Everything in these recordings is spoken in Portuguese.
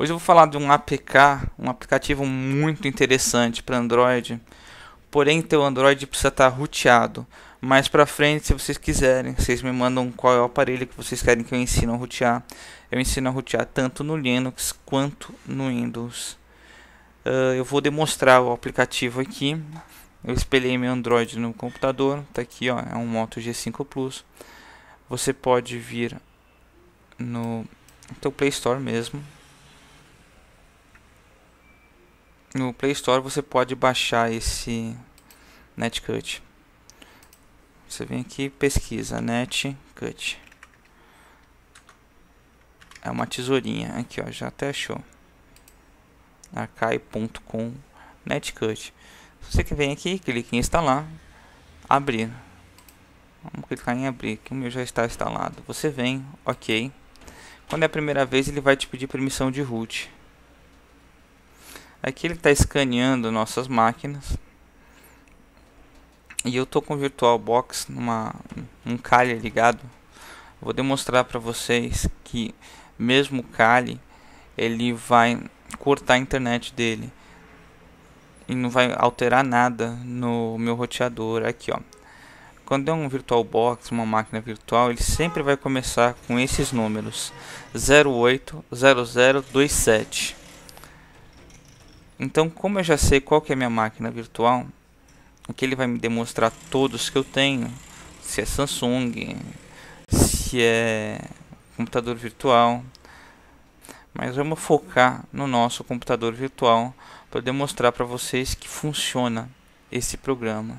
Hoje eu vou falar de um APK, um aplicativo muito interessante para Android. Porém, teu Android precisa estar tá roteado. Mais para frente, se vocês quiserem, vocês me mandam qual é o aparelho que vocês querem que eu ensine a rotear. Eu ensino a rotear tanto no Linux quanto no Windows. Uh, eu vou demonstrar o aplicativo aqui. Eu espelhei meu Android no computador. Está aqui, ó, é um Moto G5 Plus. Você pode vir no teu Play Store mesmo, no Play Store você pode baixar esse Netcut. Você vem aqui e pesquisa Netcut. É uma tesourinha. Aqui ó, já até achou. Akai.com Netcut. Você que vem aqui, clica em instalar, abrir. Vamos clicar em abrir, que o meu já está instalado. Você vem, ok. Quando é a primeira vez, ele vai te pedir permissão de root. Aqui é ele está escaneando nossas máquinas. E eu estou com o VirtualBox numa um Kali ligado. Vou demonstrar para vocês que mesmo o Kali ele vai cortar a internet dele e não vai alterar nada no meu roteador aqui, ó. Quando é um VirtualBox, uma máquina virtual, ele sempre vai começar com esses números: 080027. Então, como eu já sei qual que é a minha máquina virtual, aqui ele vai me demonstrar todos que eu tenho, se é Samsung, se é computador virtual. Mas vamos focar no nosso computador virtual para demonstrar para vocês que funciona esse programa.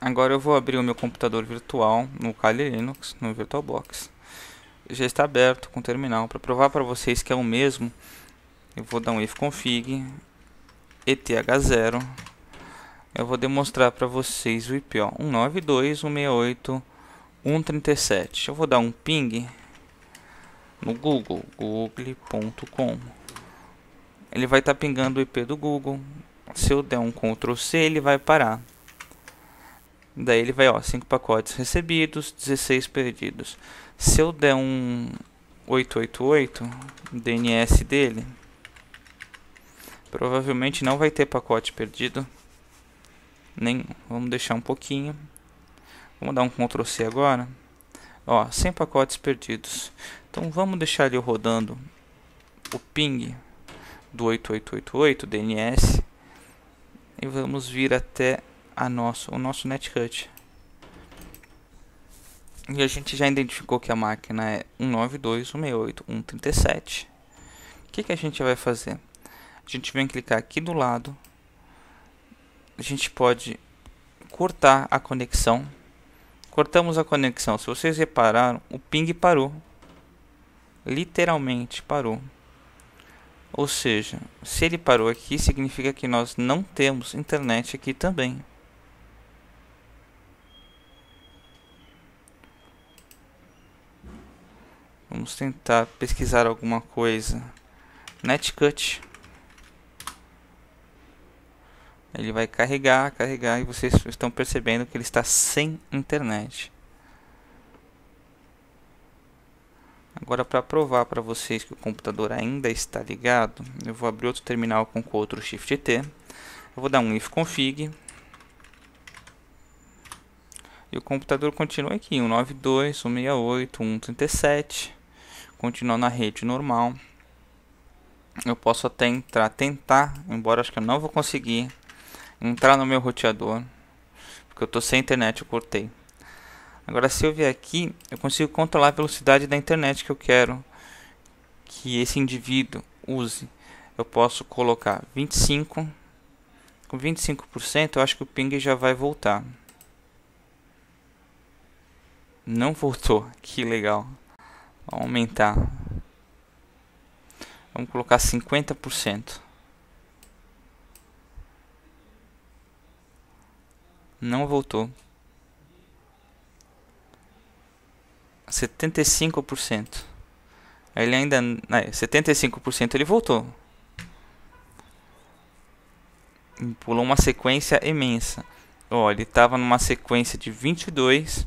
Agora eu vou abrir o meu computador virtual no Kali Linux, no VirtualBox. Já está aberto com o terminal para provar para vocês que é o mesmo eu vou dar um ifconfig eth0. Eu vou demonstrar para vocês o IP, ó, 192, Eu vou dar um ping no Google, google.com. Ele vai estar tá pingando o IP do Google. Se eu der um Ctrl C, ele vai parar. Daí ele vai, ó, 5 pacotes recebidos, 16 perdidos. Se eu der um 888, DNS dele, Provavelmente não vai ter pacote perdido. Nem, vamos deixar um pouquinho. Vamos dar um Ctrl C agora. Ó, sem pacotes perdidos. Então vamos deixar ele rodando o ping do 8888 DNS e vamos vir até a nosso, o nosso NetHut. E a gente já identificou que a máquina é 192.168.137. O que, que a gente vai fazer? A gente vem clicar aqui do lado. A gente pode cortar a conexão. Cortamos a conexão. Se vocês repararam, o ping parou. Literalmente parou. Ou seja, se ele parou aqui, significa que nós não temos internet aqui também. Vamos tentar pesquisar alguma coisa. Netcut. Ele vai carregar, carregar e vocês estão percebendo que ele está sem internet. Agora para provar para vocês que o computador ainda está ligado, eu vou abrir outro terminal com Ctrl+Shift+T. Shift T. Eu vou dar um ifconfig. E o computador continua aqui, 192.168.1.37. Continua na rede normal. Eu posso até entrar, tentar, embora acho que eu não vou conseguir entrar no meu roteador, porque eu estou sem internet, eu cortei. Agora se eu vier aqui, eu consigo controlar a velocidade da internet que eu quero que esse indivíduo use. Eu posso colocar 25, com 25% eu acho que o ping já vai voltar. Não voltou, que legal. Vamos aumentar. Vamos colocar 50%. Não voltou. 75%. Ele ainda. É, 75% ele voltou. Pulou uma sequência imensa. Ó, ele estava numa sequência de 22.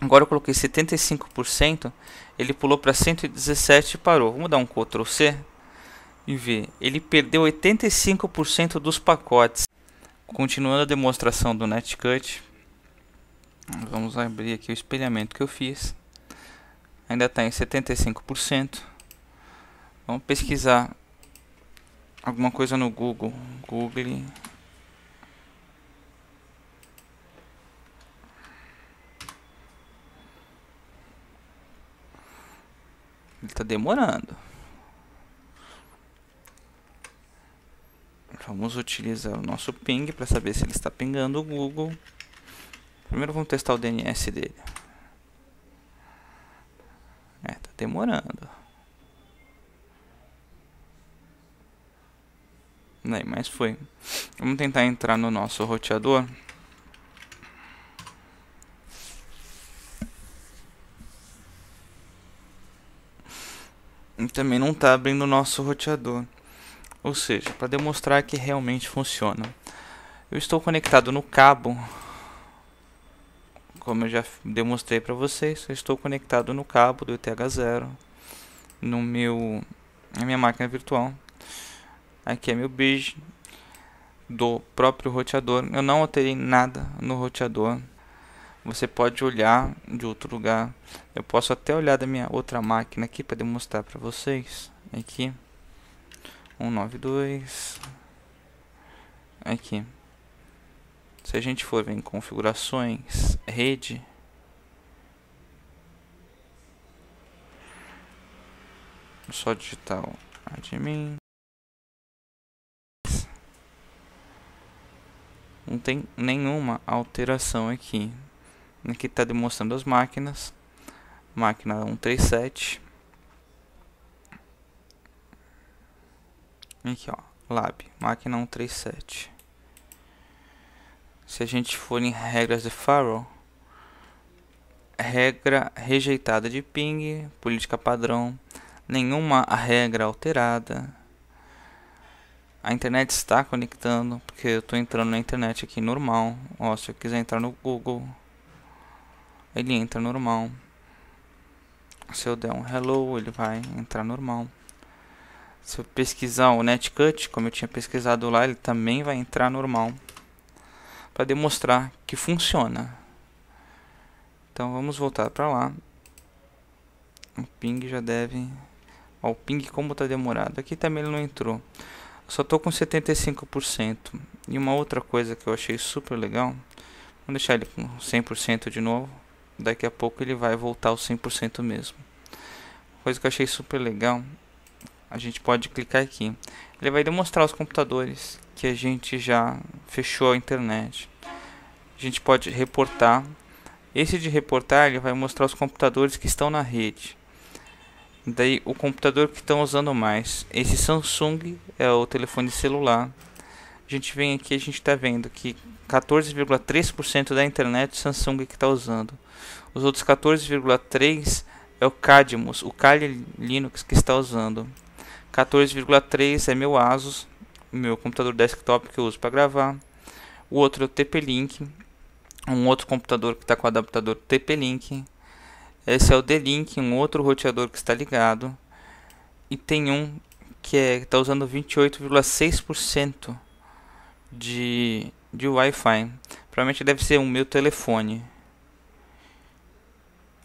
Agora eu coloquei 75%. Ele pulou para 117 e parou. Vamos dar um Ctrl C e ver. Ele perdeu 85% dos pacotes. Continuando a demonstração do Netcut, vamos abrir aqui o espelhamento que eu fiz. Ainda está em 75%. Vamos pesquisar alguma coisa no Google. Google Ele está demorando. Vamos utilizar o nosso ping para saber se ele está pingando o Google. Primeiro vamos testar o DNS dele. É, tá demorando. Daí, mas foi. Vamos tentar entrar no nosso roteador. E também não está abrindo o nosso roteador. Ou seja, para demonstrar que realmente funciona. Eu estou conectado no cabo, como eu já demonstrei para vocês, eu estou conectado no cabo do ETH0, no meu, na minha máquina virtual. Aqui é meu bridge do próprio roteador. Eu não alterei nada no roteador. Você pode olhar de outro lugar. Eu posso até olhar da minha outra máquina aqui para demonstrar para vocês. Aqui. 192. Aqui. Se a gente for em configurações, rede. É só digital admin. Não tem nenhuma alteração aqui. Aqui está demonstrando as máquinas. Máquina 137 Aqui, ó. Lab, máquina 137. Se a gente for em regras de Firewall, regra rejeitada de ping, política padrão, nenhuma regra alterada. A internet está conectando, porque eu estou entrando na internet aqui normal. Ó, se eu quiser entrar no Google, ele entra normal. Se eu der um hello, ele vai entrar normal. Se eu pesquisar o netcut, como eu tinha pesquisado lá, ele também vai entrar normal. Para demonstrar que funciona. Então vamos voltar para lá. O ping já deve... Ó, o ping como está demorado. Aqui também ele não entrou. só estou com 75%. E uma outra coisa que eu achei super legal. Vou deixar ele com 100% de novo. Daqui a pouco ele vai voltar ao 100% mesmo. Coisa que eu achei super legal a gente pode clicar aqui. Ele vai demonstrar os computadores que a gente já fechou a internet. A gente pode reportar. Esse de reportar ele vai mostrar os computadores que estão na rede. Daí o computador que estão usando mais. Esse Samsung é o telefone celular. A gente vem aqui, a gente está vendo que 14,3% da internet Samsung que está usando. Os outros 14,3% é o Cadmus, o Kali Linux que está usando. 14,3 é meu ASUS, meu computador desktop que eu uso para gravar. O outro é o TP-Link, um outro computador que está com o adaptador TP-Link. Esse é o D-Link, um outro roteador que está ligado. E tem um que é, está usando 28,6% de, de Wi-Fi. Provavelmente deve ser o meu telefone.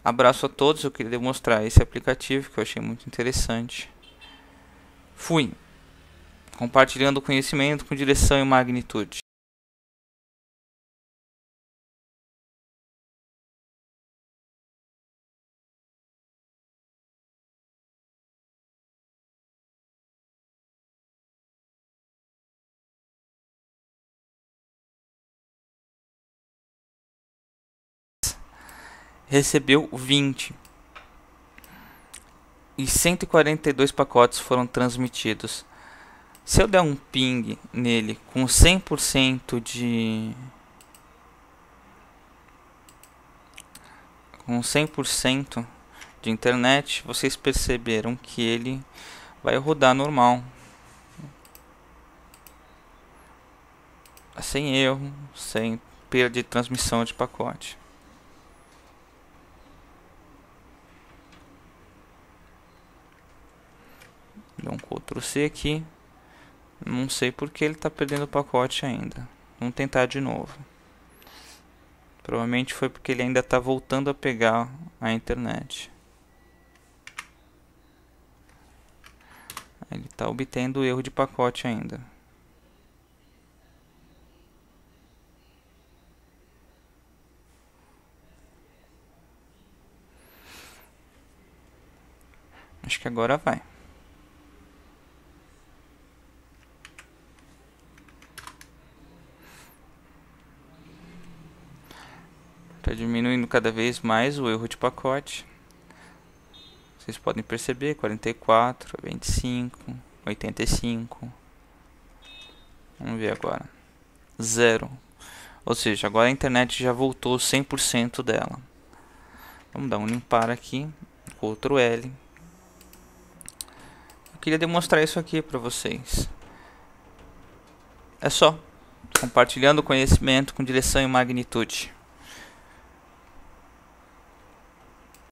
Abraço a todos, eu queria demonstrar esse aplicativo que eu achei muito interessante. Fui, compartilhando conhecimento com direção e magnitude. recebeu 20 e 142 pacotes foram transmitidos. Se eu der um ping nele com 100% de com 100% de internet, vocês perceberam que ele vai rodar normal. Sem erro, sem perda de transmissão de pacote. C aqui. Não sei porque ele está perdendo o pacote ainda. Vamos tentar de novo. Provavelmente foi porque ele ainda está voltando a pegar a internet. Ele está obtendo erro de pacote ainda. Acho que agora vai. Está diminuindo cada vez mais o erro de pacote. Vocês podem perceber, 44, 25, 85. Vamos ver agora. Zero. Ou seja, agora a internet já voltou 100% dela. Vamos dar um limpar aqui. outro L. Eu queria demonstrar isso aqui para vocês. É só. Compartilhando conhecimento com direção e magnitude.